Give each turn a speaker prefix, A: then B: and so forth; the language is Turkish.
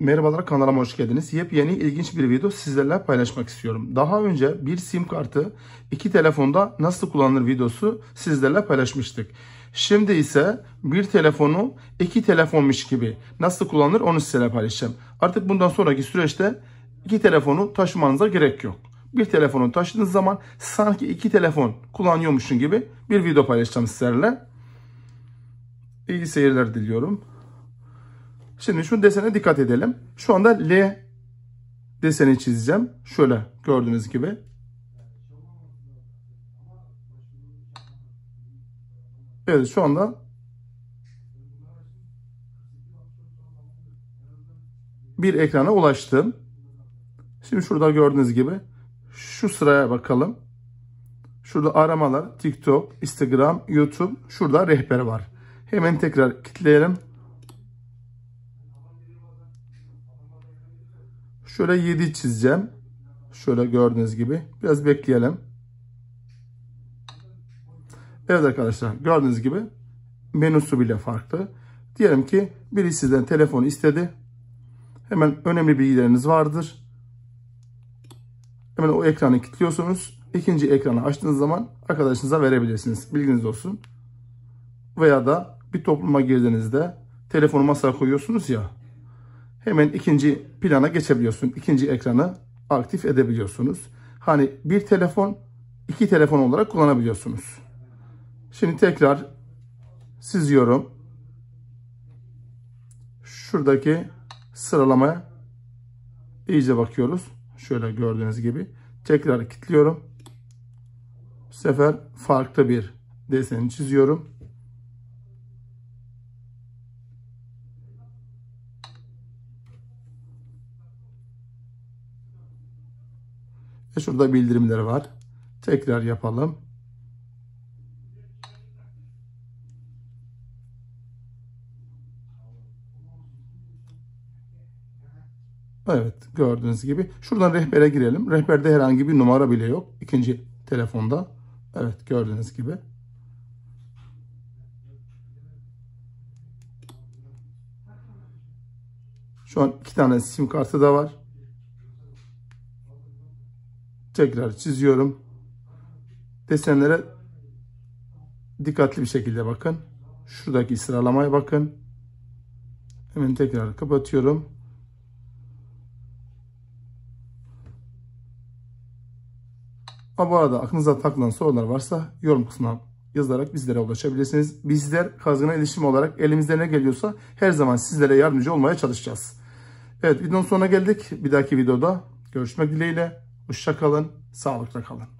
A: Merhabalar kanalıma hoş geldiniz. Yepyeni ilginç bir video sizlerle paylaşmak istiyorum. Daha önce bir sim kartı iki telefonda nasıl kullanılır videosu sizlerle paylaşmıştık. Şimdi ise bir telefonu iki telefonmuş gibi nasıl kullanılır onu sizlerle paylaşacağım. Artık bundan sonraki süreçte iki telefonu taşımanıza gerek yok. Bir telefonu taşıdığınız zaman sanki iki telefon kullanıyormuşsun gibi bir video paylaşacağım sizlerle. İyi seyirler diliyorum. Şimdi şu desene dikkat edelim. Şu anda L deseni çizeceğim. Şöyle gördüğünüz gibi. Evet şu anda bir ekrana ulaştım. Şimdi şurada gördüğünüz gibi şu sıraya bakalım. Şurada aramalar, TikTok, Instagram, YouTube, şurada rehber var. Hemen tekrar kitleyelim. Şöyle 7 çizeceğim. Şöyle gördüğünüz gibi. Biraz bekleyelim. Evet arkadaşlar gördüğünüz gibi menüsü bile farklı. Diyelim ki biri sizden telefonu istedi. Hemen önemli bilgileriniz vardır. Hemen o ekranı kilitliyorsunuz. İkinci ekranı açtığınız zaman arkadaşınıza verebilirsiniz. Bilginiz olsun. Veya da bir topluma girdiğinizde telefonu masaya koyuyorsunuz ya hemen ikinci plana geçebiliyorsun. İkinci ekranı aktif edebiliyorsunuz. Hani bir telefon, iki telefon olarak kullanabiliyorsunuz. Şimdi tekrar sızıyorum. Şuradaki sıralamaya iyice bakıyoruz. Şöyle gördüğünüz gibi. Tekrar kilitliyorum. Bu sefer farklı bir desen çiziyorum. Ve şurada bildirimleri var. Tekrar yapalım. Evet gördüğünüz gibi. Şuradan rehbere girelim. Rehberde herhangi bir numara bile yok. İkinci telefonda. Evet gördüğünüz gibi. Şu an iki tane sim kartı da var tekrar çiziyorum. Desenlere dikkatli bir şekilde bakın. Şuradaki sıralamaya bakın. Hemen tekrar kapatıyorum. Ama bu arada aklınıza takılan sorular varsa yorum kısmına yazarak bizlere ulaşabilirsiniz. Bizler kazgına iletişim olarak elimizde ne geliyorsa her zaman sizlere yardımcı olmaya çalışacağız. Evet videonun sonuna geldik. Bir dahaki videoda görüşmek dileğiyle. Hoşça kalın, sağlıkla kalın.